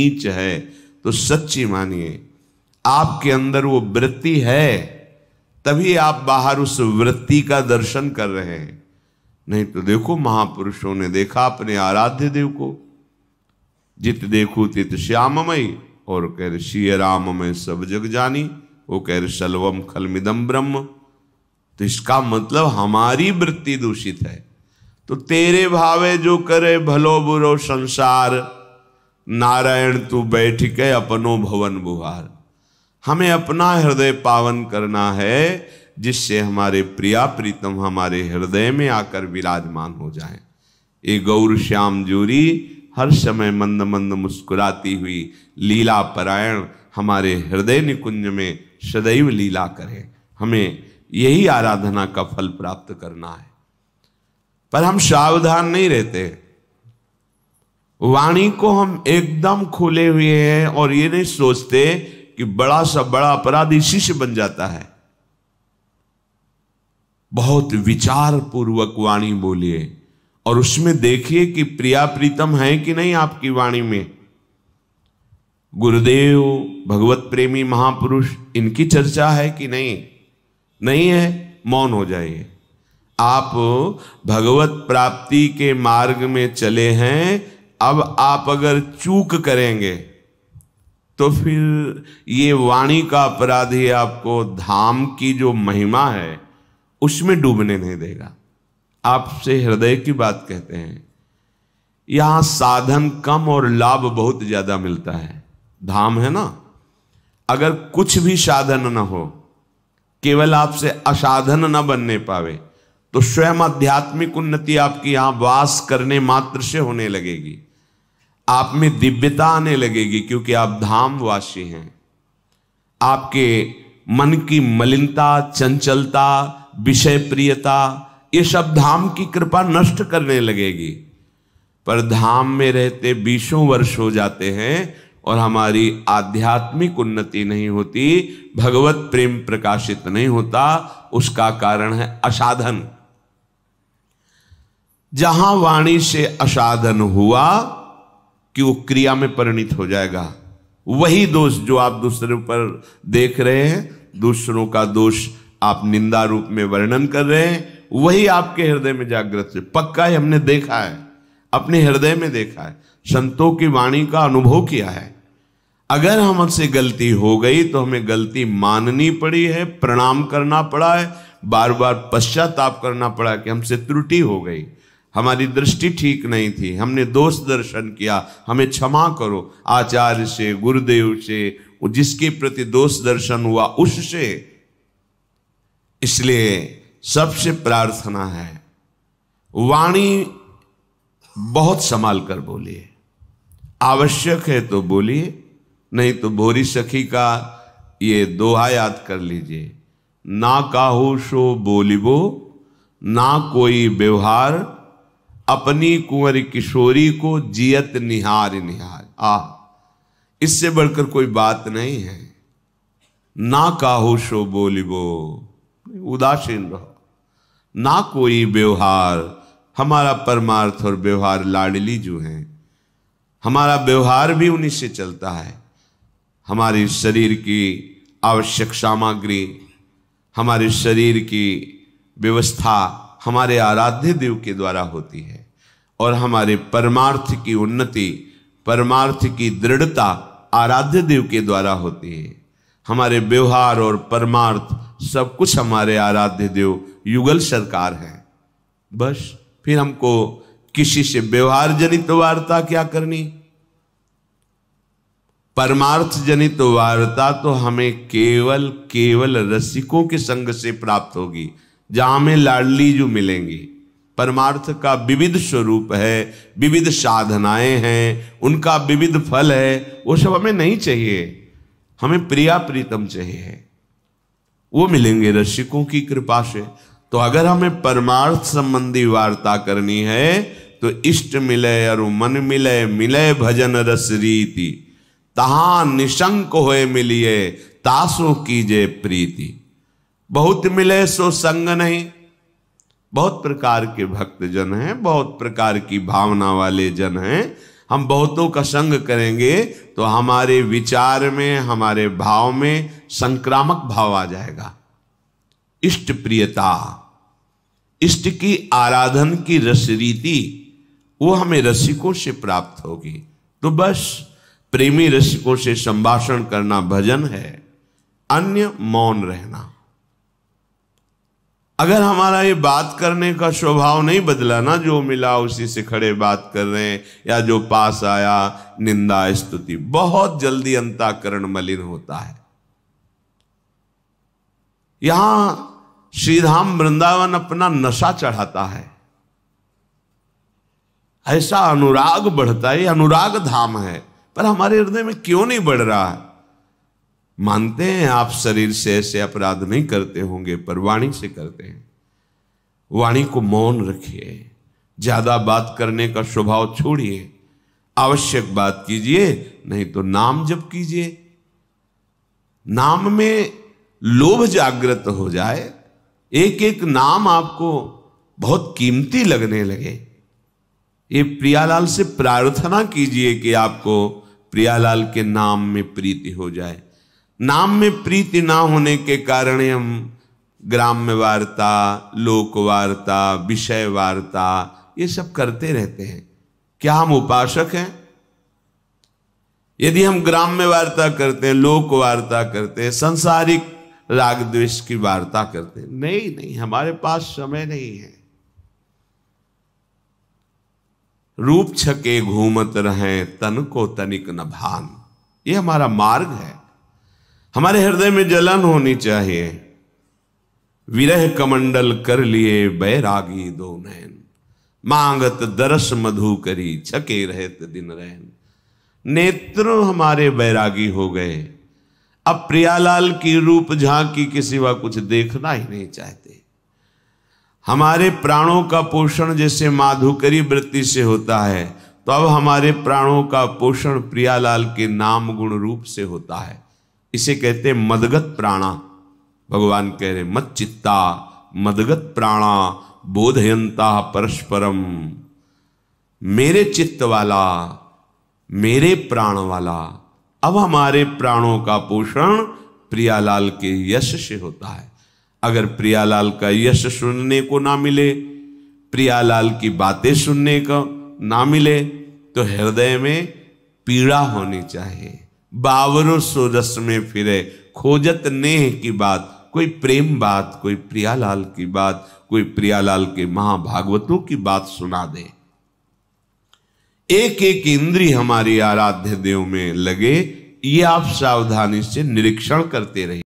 नीच है तो सच्ची मानिए आपके अंदर वो वृत्ति है तभी आप बाहर उस वृत्ति का दर्शन कर रहे हैं नहीं तो देखो महापुरुषों ने देखा अपने आराध्य देव को जित देखो तित श्यामय और कह रहे श्री राम में सब जग जानी वो कह रहे सलवम खलमिदम ब्रह्म तो इसका मतलब हमारी वृत्ति दूषित है तो तेरे भावे जो करे भलो बुरो संसार नारायण तू बैठ के अपनो भवन बुहार हमें अपना हृदय पावन करना है जिससे हमारे प्रिया प्रीतम हमारे हृदय में आकर विराजमान हो जाए ये गौर श्याम जूरी हर समय मंद मंद मुस्कुराती हुई लीला परायण हमारे हृदय निकुंज में सदैव लीला करें हमें यही आराधना का फल प्राप्त करना है पर हम सावधान नहीं रहते हैं वाणी को हम एकदम खोले हुए हैं और ये नहीं सोचते कि बड़ा सा बड़ा अपराधी शिष्य बन जाता है बहुत विचार पूर्वक वाणी बोलिए और उसमें देखिए कि प्रिया प्रीतम है कि नहीं आपकी वाणी में गुरुदेव भगवत प्रेमी महापुरुष इनकी चर्चा है कि नहीं नहीं है मौन हो जाइए आप भगवत प्राप्ति के मार्ग में चले हैं अब आप अगर चूक करेंगे तो फिर ये वाणी का अपराध ही आपको धाम की जो महिमा है उसमें डूबने नहीं देगा आपसे हृदय की बात कहते हैं यहां साधन कम और लाभ बहुत ज़्यादा मिलता है धाम है ना अगर कुछ भी साधन न हो केवल आपसे असाधन न बनने पावे तो स्वयं आध्यात्मिक उन्नति आपकी यहां वास करने मात्र से होने लगेगी आप में दिव्यता आने लगेगी क्योंकि आप धामवासी हैं आपके मन की मलिनता चंचलता विषय प्रियता ये सब धाम की कृपा नष्ट करने लगेगी पर धाम में रहते बीसों वर्ष हो जाते हैं और हमारी आध्यात्मिक उन्नति नहीं होती भगवत प्रेम प्रकाशित नहीं होता उसका कारण है असाधन जहां वाणी से असाधन हुआ कि वो क्रिया में परिणित हो जाएगा वही दोष जो आप दूसरे पर देख रहे हैं दूसरों का दोष आप निंदा रूप में वर्णन कर रहे हैं वही आपके हृदय में जागृत है पक्का ही हमने देखा है अपने हृदय में देखा है संतों की वाणी का अनुभव किया है अगर हमसे गलती हो गई तो हमें गलती माननी पड़ी है प्रणाम करना पड़ा है बार बार पश्चाताप करना पड़ा कि हमसे त्रुटि हो गई हमारी दृष्टि ठीक नहीं थी हमने दोष दर्शन किया हमें क्षमा करो आचार्य से गुरुदेव से जिसके प्रति दोष दर्शन हुआ उससे इसलिए सबसे प्रार्थना है वाणी बहुत संभाल कर बोलिए आवश्यक है तो बोलिए नहीं तो भोरी सखी का ये दोहा याद कर लीजिए ना काहो सो बोलिबो ना कोई व्यवहार अपनी कुंवरी किशोरी को जियत निहार निहार आ इससे बढ़कर कोई बात नहीं है ना काहो शो बोलिबो उदासीन रहो ना कोई व्यवहार हमारा परमार्थ और व्यवहार लाडली जो हैं हमारा व्यवहार भी उन्हीं से चलता है हमारे शरीर की आवश्यक सामग्री हमारे शरीर की व्यवस्था हमारे आराध्य देव के द्वारा होती है और हमारे परमार्थ की उन्नति परमार्थ की दृढ़ता आराध्य देव के द्वारा होती है हमारे व्यवहार और परमार्थ सब कुछ हमारे आराध्य देव युगल सरकार हैं बस फिर हमको किसी से व्यवहार जनित वार्ता क्या करनी परमार्थ जनित वार्ता तो हमें केवल केवल रसिकों के संग से प्राप्त होगी जहां में लाडली जो मिलेंगी परमार्थ का विविध स्वरूप है विविध साधनाएं हैं उनका विविध फल है वो सब हमें नहीं चाहिए हमें प्रिया प्रीतम चाहिए वो मिलेंगे रसिकों की कृपा से तो अगर हमें परमार्थ संबंधी वार्ता करनी है तो इष्ट मिले और मन मिले मिले भजन रस रीति तहा निशंक होए मिलिए तासो कीजे प्रीति बहुत मिले सो संग नहीं बहुत प्रकार के भक्त जन हैं बहुत प्रकार की भावना वाले जन हैं हम बहुतों का संग करेंगे तो हमारे विचार में हमारे भाव में संक्रामक भाव आ जाएगा इष्ट प्रियता इष्ट की आराधन की रस रीति वो हमें रसिकों से प्राप्त होगी तो बस प्रेमी रसिकों से संभाषण करना भजन है अन्य मौन रहना अगर हमारा ये बात करने का स्वभाव नहीं बदला ना जो मिला उसी से खड़े बात कर रहे हैं या जो पास आया निंदा स्तुति बहुत जल्दी अंताकरण मलिन होता है यहां श्रीधाम वृंदावन अपना नशा चढ़ाता है ऐसा अनुराग बढ़ता है अनुराग धाम है पर हमारे हृदय में क्यों नहीं बढ़ रहा है मानते हैं आप शरीर से ऐसे अपराध नहीं करते होंगे पर वाणी से करते हैं वाणी को मौन रखिए ज्यादा बात करने का स्वभाव छोड़िए आवश्यक बात कीजिए नहीं तो नाम जब कीजिए नाम में लोभ जागृत हो जाए एक एक नाम आपको बहुत कीमती लगने लगे ये प्रियालाल से प्रार्थना कीजिए कि आपको प्रियालाल के नाम में प्रीति हो जाए नाम में प्रीति ना होने के कारण हम ग्राम्य वार्ता लोक वार्ता विषय वार्ता ये सब करते रहते हैं क्या हम उपासक हैं यदि हम ग्राम्य वार्ता करते हैं लोक वार्ता करते हैं संसारिक राग द्वेष की वार्ता करते हैं नहीं नहीं हमारे पास समय नहीं है रूप छके घूमत रहे तन को तनिक न भान ये हमारा मार्ग है हमारे हृदय में जलन होनी चाहिए विरह कमंडल कर लिए बैरागी दो नैन मांगत दरस मधु करी छके रहत दिन रहन नेत्र हमारे बैरागी हो गए अब प्रियालाल की रूप झांकी के सिवा कुछ देखना ही नहीं चाहते हमारे प्राणों का पोषण जैसे माधुकरी वृत्ति से होता है तो अब हमारे प्राणों का पोषण प्रियालाल के नाम गुण रूप से होता है इसे कहते हैं मदगत प्राणा भगवान कह रहे मत चित्ता मदगत प्राणा बोधयंता परस्परम मेरे चित्त वाला मेरे प्राण वाला अब हमारे प्राणों का पोषण प्रियालाल के यश से होता है अगर प्रियालाल का यश सुनने को ना मिले प्रियालाल की बातें सुनने को ना मिले तो हृदय में पीड़ा होनी चाहिए बावरों सो रस में फिरे खोजत नेह की बात कोई प्रेम बात कोई प्रियालाल की बात कोई प्रियालाल के महाभागवतों की बात सुना दे एक एक इंद्री हमारी आराध्य देव में लगे ये आप सावधानी से निरीक्षण करते रहिए